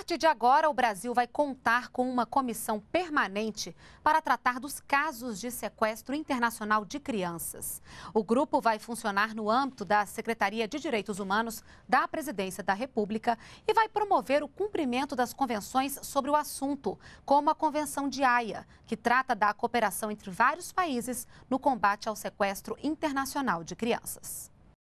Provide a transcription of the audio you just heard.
partir de agora, o Brasil vai contar com uma comissão permanente para tratar dos casos de sequestro internacional de crianças. O grupo vai funcionar no âmbito da Secretaria de Direitos Humanos da Presidência da República e vai promover o cumprimento das convenções sobre o assunto, como a Convenção de Haia, que trata da cooperação entre vários países no combate ao sequestro internacional de crianças.